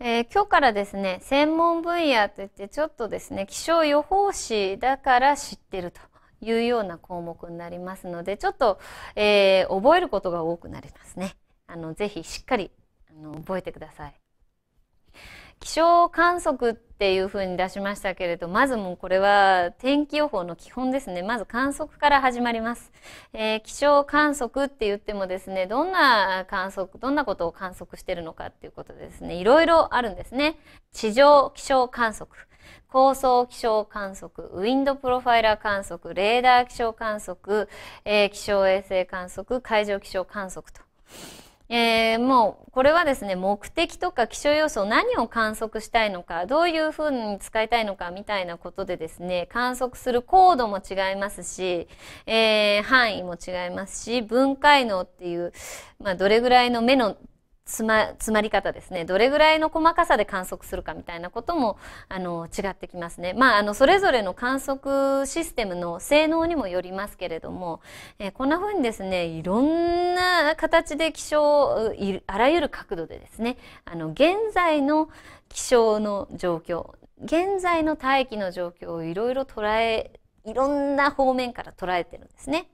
えー、今日からですね専門分野といってちょっとですね気象予報士だから知ってるというような項目になりますのでちょっと、えー、覚えることが多くなりますね。あのぜひしっかりあの覚えてください。気象観測っていうふうに出しましたけれどまずもうこれは天気予報の基本ですねまず観測から始まります、えー、気象観測って言ってもですねどんな観測どんなことを観測してるのかっていうことですねいろいろあるんですね地上気象観測高層気象観測、ウィンドプロファイラー観測、レーダー気象観測、えー、気象衛星観測、海上気象観測と。えー、もうこれはですね目的とか気象要素何を観測したいのかどういうふうに使いたいのかみたいなことでですね観測する高度も違いますし、えー、範囲も違いますし分解能っていう、まあ、どれぐらいの目のつま、詰まり方ですね。どれぐらいの細かさで観測するかみたいなことも、あの、違ってきますね。まあ、あの、それぞれの観測システムの性能にもよりますけれども、えー、こんな風にですね、いろんな形で気象、あらゆる角度でですね、あの、現在の気象の状況、現在の大気の状況をいろいろ捉え、いろんな方面から捉えてるんですね。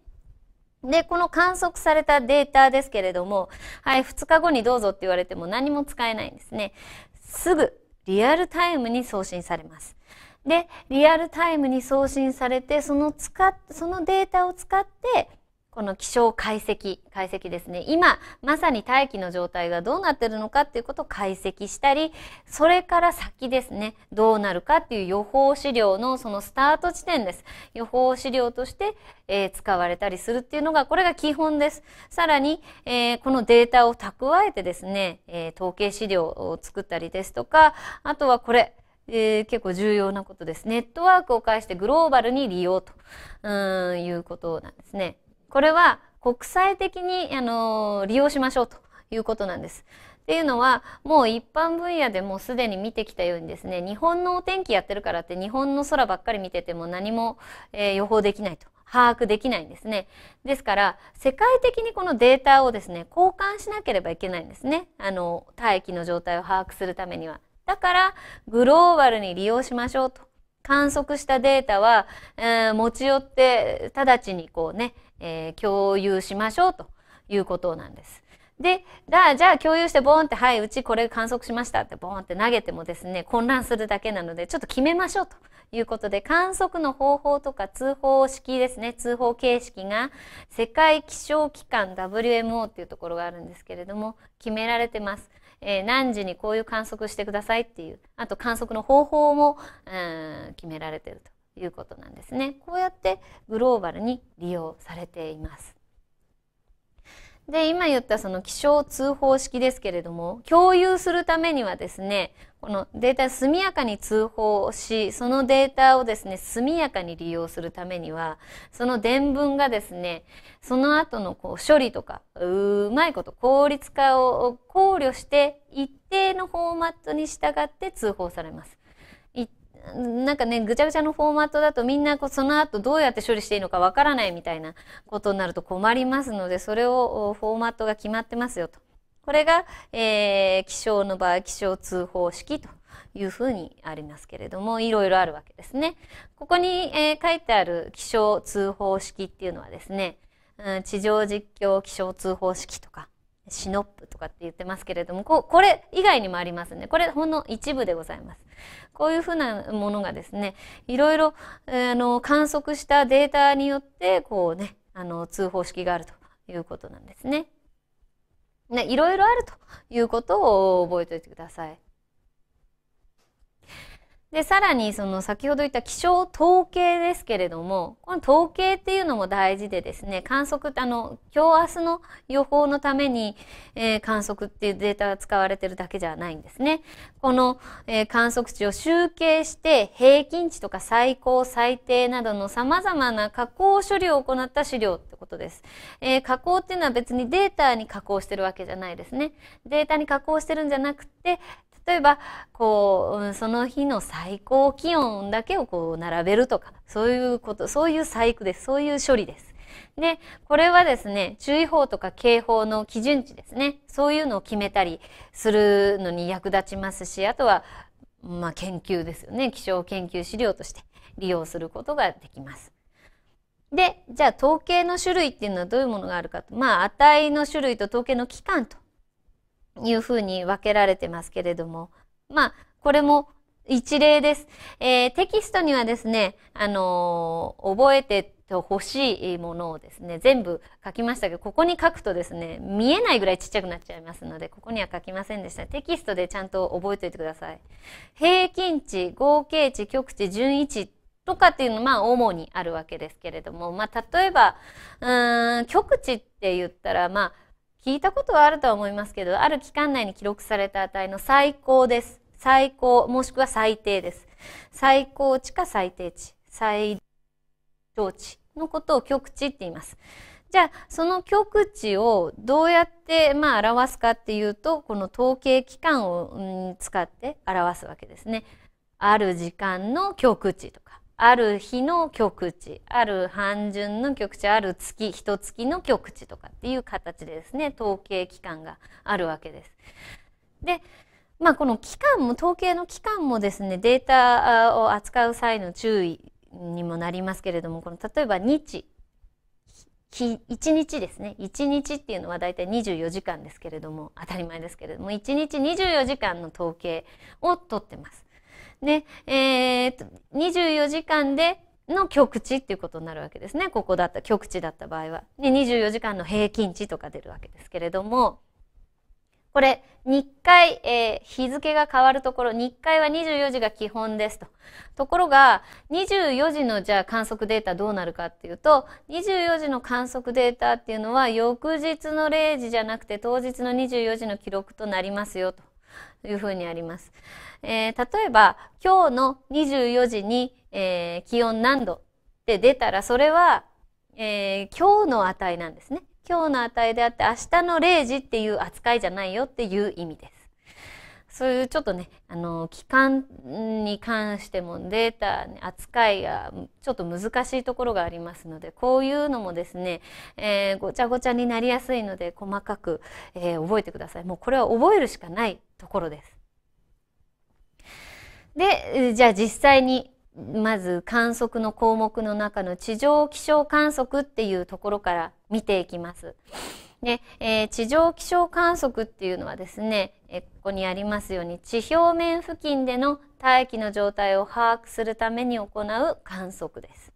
で、この観測されたデータですけれども、はい、2日後にどうぞって言われても何も使えないんですね。すぐ、リアルタイムに送信されます。で、リアルタイムに送信されて、その使っ、そのデータを使って、この気象解析、解析ですね。今、まさに大気の状態がどうなってるのかっていうことを解析したり、それから先ですね、どうなるかっていう予報資料のそのスタート地点です。予報資料として、えー、使われたりするっていうのが、これが基本です。さらに、えー、このデータを蓄えてですね、えー、統計資料を作ったりですとか、あとはこれ、えー、結構重要なことです。ネットワークを介してグローバルに利用ということなんですね。これは国際的に、あの利用しましょうということなんです。っていうのはもう一般分野でもうすでに見てきたようにですね日本のお天気やってるからって日本の空ばっかり見てても何も、えー、予報できないと把握できないんですね。ですから世界的にこのデータをですね交換しなければいけないんですね。あの大気の状態を把握するためには。だからグローバルに利用しましょうと観測したデータは、えー、持ち寄って直ちにこうね、えー、共有しましょうということなんです。で、だじゃあ共有してボーンって、はい、うちこれ観測しましたってボーンって投げてもですね、混乱するだけなので、ちょっと決めましょうということで、観測の方法とか通報式ですね、通報形式が、世界気象機関 WMO っていうところがあるんですけれども、決められてます。えー、何時にこういう観測してくださいっていうあと観測の方法も、うん、決められてるということなんですね。こうやってグローバルに利用されています。で今言ったその気象通報式ですけれども共有するためにはですねこのデータ速やかに通報しそのデータをですね速やかに利用するためにはその伝聞がですねその後のこう処理とかうまいこと効率化を考慮して一定のフォーマットに従って通報されます。なんかね、ぐちゃぐちゃのフォーマットだとみんなこうその後どうやって処理していいのかわからないみたいなことになると困りますので、それをフォーマットが決まってますよと。これが、えー、気象の場合、気象通報式というふうにありますけれども、いろいろあるわけですね。ここに、えー、書いてある気象通報式っていうのはですね、うん、地上実況気象通報式とか、シノップとかって言ってますけれども、ここれ以外にもありますね。これほんの一部でございます。こういうふうなものがですね、いろいろ、えー、あの観測したデータによって、こうね、あの通報式があるということなんですね。ね、いろいろあるということを覚えておいてください。で、さらにその先ほど言った気象統計ですけれども、この統計っていうのも大事でですね、観測ってあの、今日明日の予報のために、えー、観測っていうデータが使われてるだけじゃないんですね。この、えー、観測値を集計して、平均値とか最高、最低などの様々な加工処理を行った資料ってことです。えー、加工っていうのは別にデータに加工してるわけじゃないですね。データに加工してるんじゃなくて、例えばこうその日の最高気温だけをこう並べるとかそういうことそういう細工ですそういう処理です。で、これはですね、注意報とか警報の基準値ですね。そういうのを決めたりするのに役立ちますし、あとは、まあ、研究ですよね。気象研究資料として利用することができます。で、じゃあ統計の種類っていうのはどういうものがあるかと。まあ、値の種類と統計の期間というふうに分けられてますけれども、まあ、これも一例です。えー、テキストにはですね、あのー、覚えてて欲しいものをですね、全部書きましたけど、ここに書くとですね、見えないぐらいちっちゃくなっちゃいますので、ここには書きませんでした。テキストでちゃんと覚えておいてください。平均値、合計値、極値、順位値とかっていうのは、まあ、主にあるわけですけれども、まあ、例えば、うん、極値って言ったら、まあ、聞いたことはあるとは思いますけどある期間内に記録された値の最高です最高もしくは最低です最高値か最低値最小値のことを極値って言いますじゃあその極値をどうやってまあ表すかっていうとこの統計期間を、うん、使って表すわけですね。ある時間の極値とかある日の極地ある半旬の極地ある月一月の極地とかっていう形でですね統計期間があるわけです。でまあこの期間も統計の期間もですねデータを扱う際の注意にもなりますけれどもこの例えば日1日ですね1日っていうのは大体24時間ですけれども当たり前ですけれども1日24時間の統計をとってます。ね、えー、っと、24時間での極地っていうことになるわけですね。ここだった、極地だった場合は。で、24時間の平均値とか出るわけですけれども、これ、日回、えー、日付が変わるところ、日回は24時が基本ですと。ところが、24時のじゃあ観測データどうなるかっていうと、24時の観測データっていうのは、翌日の0時じゃなくて当日の24時の記録となりますよと。いうふうにあります。えー、例えば、今日の24時に、えー、気温何度って出たら、それは、えー、今日の値なんですね。今日の値であって、明日の0時っていう扱いじゃないよっていう意味です。そういうちょっとね、あの、期間に関してもデータ、扱いがちょっと難しいところがありますので、こういうのもですね、えー、ごちゃごちゃになりやすいので、細かく、えー、覚えてください。もうこれは覚えるしかないところです。で、じゃあ実際にまず観測の項目の中の地上気象観測っていうところから見ていきます。で、えー、地上気象観測っていうのはですね、えここにありますように地表面付近での大気の状態を把握するために行う観測です。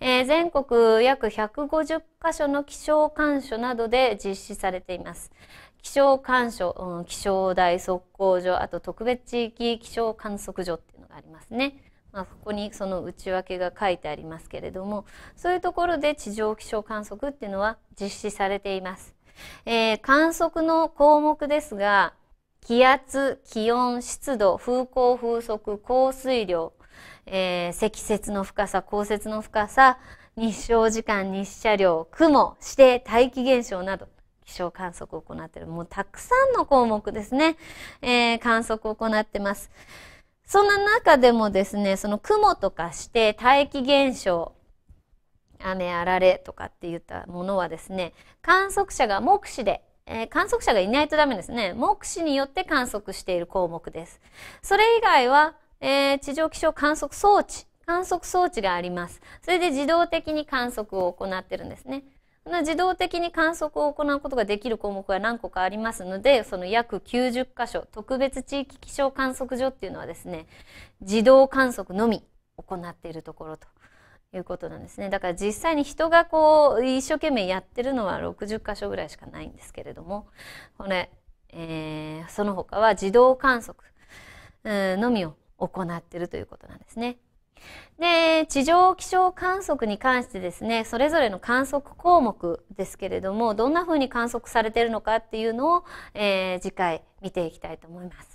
えー、全国約150カ所の気象観所などで実施されています。気象観賞、うん、気象台測候所あと特別地域気象観測所っていうのがありますね。まあ、ここにその内訳が書いてありますけれどもそういうところで地上気象観測っていうのは実施されています。えー、観測の項目ですが気圧気温湿度風向風速降水量、えー、積雪の深さ降雪の深さ日照時間日射量雲指定大気現象など気象観測を行っている。もうたくさんの項目ですね。えー、観測を行ってます。そんな中でもですね、その雲とかして、大気現象、雨あられとかって言ったものはですね、観測者が目視で、えー、観測者がいないとダメですね。目視によって観測している項目です。それ以外は、えー、地上気象観測装置、観測装置があります。それで自動的に観測を行ってるんですね。自動的に観測を行うことができる項目が何個かありますのでその約90箇所特別地域気象観測所っていうのはですね自動観測のみ行っているところということなんですねだから実際に人がこう一生懸命やってるのは60箇所ぐらいしかないんですけれどもこれ、えー、その他は自動観測のみを行っているということなんですね。で、地上気象観測に関してですね、それぞれの観測項目ですけれども、どんなふうに観測されているのかっていうのを、えー、次回見ていきたいと思います。